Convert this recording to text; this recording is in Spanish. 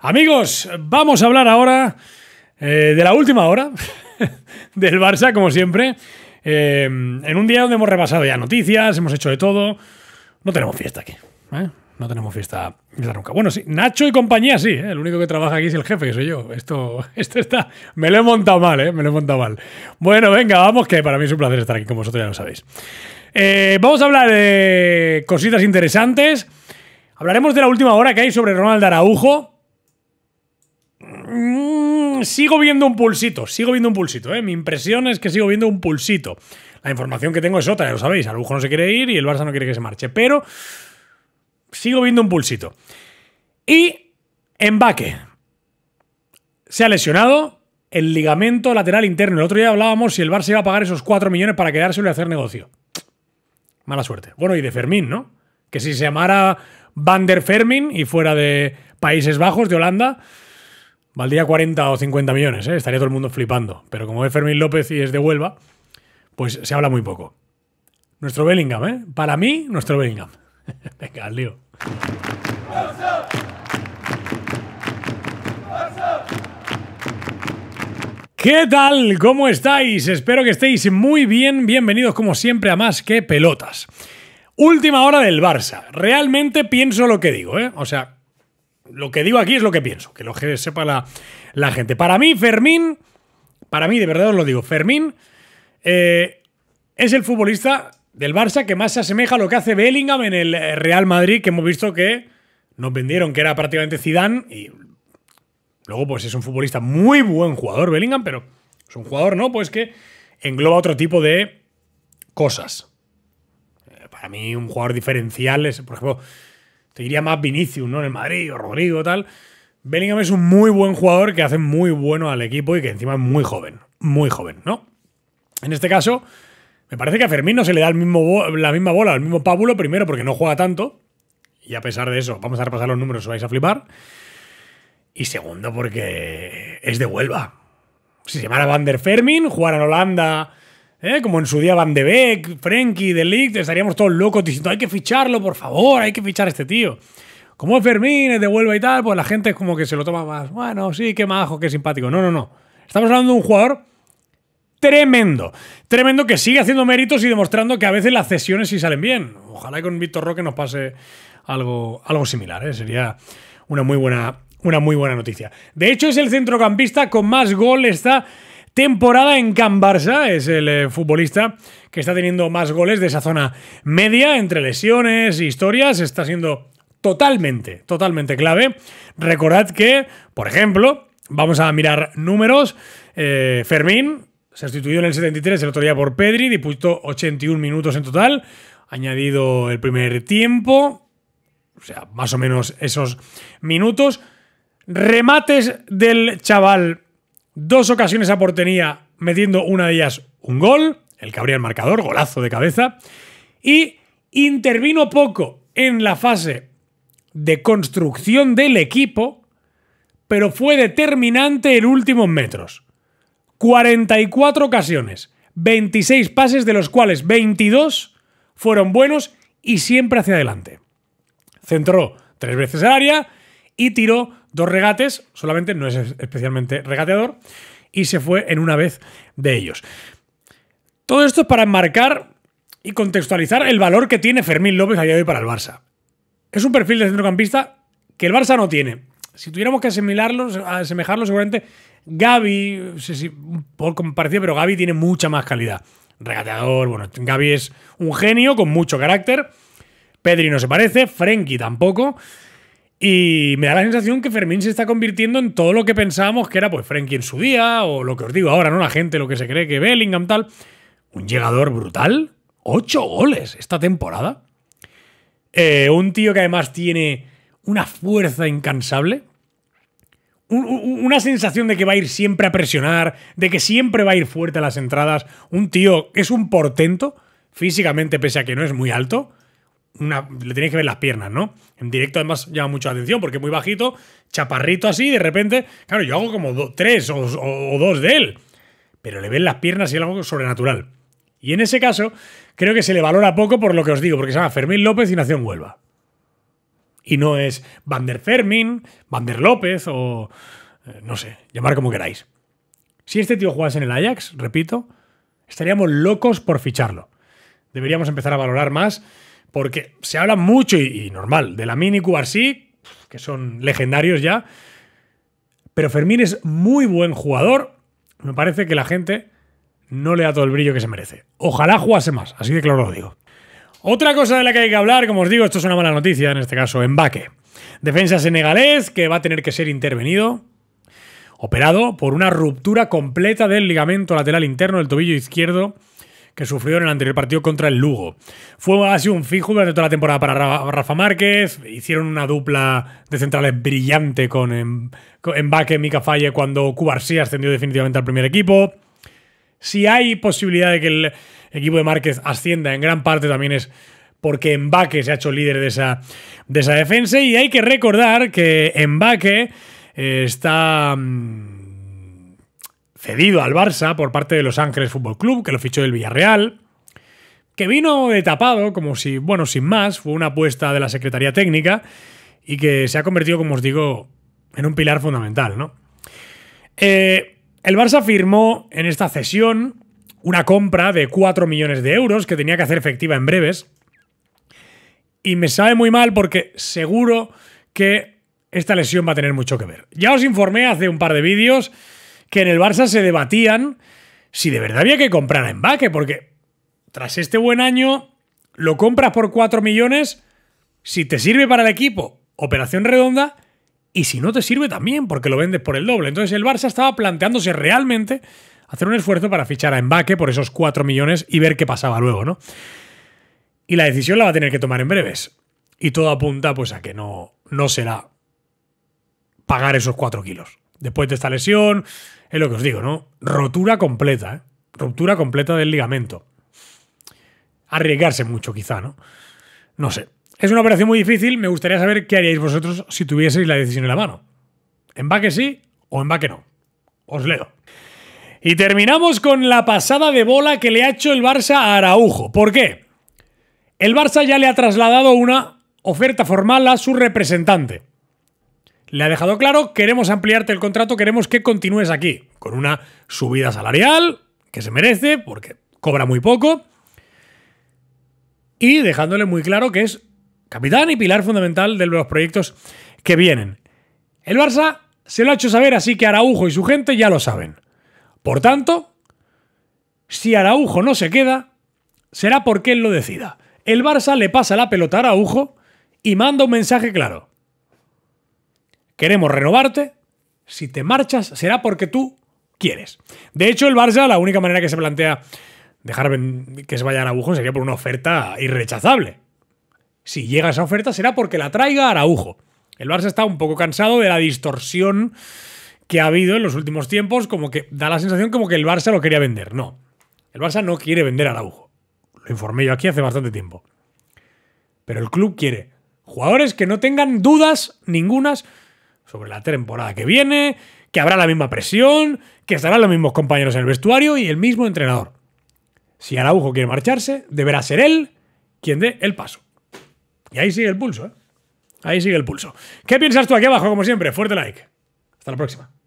Amigos, vamos a hablar ahora eh, de la última hora del Barça, como siempre. Eh, en un día donde hemos repasado ya noticias, hemos hecho de todo. No tenemos fiesta aquí. ¿eh? No tenemos fiesta, nunca. Bueno, sí, Nacho y compañía sí. El único que trabaja aquí es el jefe, que soy yo. Esto, esto está. Me lo he montado mal, ¿eh? Me lo he montado mal. Bueno, venga, vamos, que para mí es un placer estar aquí con vosotros, ya lo sabéis. vamos a hablar de cositas interesantes. Hablaremos de la última hora que hay sobre Ronald Araujo Mm, sigo viendo un pulsito, sigo viendo un pulsito, ¿eh? Mi impresión es que sigo viendo un pulsito. La información que tengo es otra, ya lo sabéis. Arujo no se quiere ir y el Barça no quiere que se marche, pero sigo viendo un pulsito. Y Embaque se ha lesionado el ligamento lateral interno. El otro día hablábamos si el Barça iba a pagar esos 4 millones para quedárselo y hacer negocio. Mala suerte. Bueno, y de Fermín, ¿no? Que si se llamara Van der fermín y fuera de Países Bajos, de Holanda, Valdría 40 o 50 millones, ¿eh? estaría todo el mundo flipando. Pero como es Fermín López y es de Huelva, pues se habla muy poco. Nuestro Bellingham, ¿eh? Para mí, nuestro Bellingham. Venga, al lío. ¿Qué tal? ¿Cómo estáis? Espero que estéis muy bien. Bienvenidos como siempre a Más que Pelotas. Última hora del Barça. Realmente pienso lo que digo, ¿eh? O sea, lo que digo aquí es lo que pienso, que lo que sepa la, la gente. Para mí, Fermín, para mí, de verdad os lo digo, Fermín eh, es el futbolista del Barça que más se asemeja a lo que hace Bellingham en el eh, Real Madrid, que hemos visto que nos vendieron, que era prácticamente Zidane, y luego pues es un futbolista muy buen jugador Bellingham, pero es un jugador, ¿no? Pues que engloba otro tipo de cosas. Eh, para mí un jugador diferencial es, por ejemplo, Seguiría más Vinicius, ¿no? En el Madrid o Rodrigo, tal. Bellingham es un muy buen jugador que hace muy bueno al equipo y que encima es muy joven. Muy joven, ¿no? En este caso, me parece que a Fermín no se le da la misma bola, el mismo pábulo, primero porque no juega tanto. Y a pesar de eso, vamos a repasar los números, os vais a flipar. Y segundo porque es de Huelva. Si se llamara Van der Fermin, jugar en Holanda ¿Eh? Como en su día Van de Beek, Frenkie, De Ligt, estaríamos todos locos diciendo, hay que ficharlo, por favor, hay que fichar a este tío. Como es Fermín, es de Huelva y tal, pues la gente es como que se lo toma más. Bueno, sí, qué majo, qué simpático. No, no, no. Estamos hablando de un jugador tremendo. Tremendo que sigue haciendo méritos y demostrando que a veces las cesiones sí salen bien. Ojalá con Víctor Roque nos pase algo, algo similar. ¿eh? Sería una muy buena una muy buena noticia. De hecho, es el centrocampista con más gol está temporada en Can Barça. Es el eh, futbolista que está teniendo más goles de esa zona media, entre lesiones, historias. Está siendo totalmente, totalmente clave. Recordad que, por ejemplo, vamos a mirar números. Eh, Fermín se sustituyó en el 73 el otro día por Pedri, disputó 81 minutos en total, añadido el primer tiempo, o sea, más o menos esos minutos. Remates del chaval dos ocasiones a metiendo una de ellas un gol, el que abría el marcador, golazo de cabeza, y intervino poco en la fase de construcción del equipo, pero fue determinante en últimos metros. 44 ocasiones, 26 pases, de los cuales 22 fueron buenos y siempre hacia adelante. Centró tres veces al área, y tiró dos regates, solamente no es especialmente regateador, y se fue en una vez de ellos. Todo esto es para enmarcar y contextualizar el valor que tiene Fermín López a día de hoy para el Barça. Es un perfil de centrocampista que el Barça no tiene. Si tuviéramos que asimilarlo, asemejarlo, seguramente Gaby, sí sé un poco pero Gaby tiene mucha más calidad. Regateador, bueno, Gaby es un genio con mucho carácter. Pedri no se parece, Frenkie tampoco. Y me da la sensación que Fermín se está convirtiendo en todo lo que pensábamos que era pues Frenkie en su día, o lo que os digo ahora, ¿no? La gente, lo que se cree que Bellingham tal. Un llegador brutal. Ocho goles esta temporada. Eh, un tío que además tiene una fuerza incansable. una sensación de que va a ir siempre a presionar, de que siempre va a ir fuerte a las entradas. Un tío que es un portento, físicamente, pese a que no es muy alto le tenéis que ver las piernas, ¿no? En directo además llama mucho la atención porque es muy bajito, chaparrito así, de repente, claro, yo hago como tres o, dos de él, pero le ven las piernas y algo sobrenatural. Y en ese caso, creo que se le valora poco por lo que os digo, porque se llama Fermín López y nació en Huelva. Y no es Van der Fermín, Van López o, eh, no sé, llamar como queráis. Si este tío jugase en el Ajax, repito, estaríamos locos por ficharlo. Deberíamos empezar a valorar más porque se habla mucho y, normal de la Mini QRC, que son legendarios ya, pero Fermín es muy buen jugador. Me parece que la gente no le da todo el brillo que se merece. Ojalá jugase más, así que claro lo digo. Otra cosa de la que hay que hablar, como os digo, esto es una mala noticia en este caso, Embaque. Defensa senegalés que va a tener que ser intervenido, operado por una ruptura completa del ligamento lateral interno del tobillo izquierdo que sufrió en el anterior partido contra el Lugo. Fue así un fijo durante toda la temporada para Rafa Márquez. Hicieron una dupla de centrales brillante con Embaque, em, Mica Falle cuando Cubarsí ascendió definitivamente al primer equipo. Si hay posibilidad de que el equipo de Márquez ascienda, en gran parte también es porque Embaque se ha hecho líder de esa, de esa defensa. Y hay que recordar que Embaque eh, está mm, cedido al Barça por parte de Los Ángeles Fútbol Club, que lo fichó el Villarreal, que vino de tapado, como si, bueno, sin más, fue una apuesta de la Secretaría Técnica y que se ha convertido, como os digo, en un pilar fundamental, ¿no? Eh, el Barça firmó en esta cesión una compra de 4 millones de euros que tenía que hacer efectiva en breves. Y me sabe muy mal porque seguro que esta lesión va a tener mucho que ver. Ya os informé hace un par de vídeos que en el Barça se debatían si de verdad había que comprar a embaque, porque tras este buen año lo compras por 4 millones si te sirve para el equipo, operación redonda, y si no te sirve también, porque lo vendes por el doble. Entonces el Barça estaba planteándose realmente hacer un esfuerzo para fichar a embaque por esos 4 millones y ver qué pasaba luego, ¿no? Y la decisión la va a tener que tomar en breves. Y todo apunta pues a que no, no será pagar esos 4 kilos después de esta lesión. Es lo que os digo, ¿no? Rotura completa, ¿eh? Ruptura completa del ligamento. Arriesgarse mucho, quizá, ¿no? No sé. Es una operación muy difícil. Me gustaría saber qué haríais vosotros si tuvieseis la decisión en la mano. ¿En va que sí o en va que no? Os leo. Y terminamos con la pasada de bola que le ha hecho el Barça a Araujo. ¿Por qué? El Barça ya le ha trasladado una oferta formal a su representante le ha dejado claro, queremos ampliarte el contrato, queremos que continúes aquí, con una subida salarial que se merece, porque cobra muy poco, y dejándole muy claro que es capitán y pilar fundamental de los proyectos que vienen. El Barça se lo ha hecho saber, así que Araujo y su gente ya lo saben. Por tanto, si Araujo no se queda, será porque él lo decida. El Barça le pasa la pelota a Araujo y manda un mensaje claro queremos renovarte, si te marchas será porque tú quieres. De hecho, el Barça, la única manera que se plantea dejar que se vaya Araujo sería por una oferta irrechazable. Si llega esa oferta será porque la traiga Araujo. El Barça está un poco cansado de la distorsión que ha habido en los últimos tiempos, como que da la sensación como que el Barça lo quería vender. No, el Barça no quiere vender a Araujo. Lo informé yo aquí hace bastante tiempo. Pero el club quiere jugadores que no tengan dudas ningunas sobre la temporada que viene, que habrá la misma presión, que estarán los mismos compañeros en el vestuario y el mismo entrenador. Si Araujo quiere marcharse, deberá ser él quien dé el paso. Y ahí sigue el pulso, ¿eh? Ahí sigue el pulso. ¿Qué piensas tú aquí abajo, como siempre? Fuerte like. Hasta la próxima.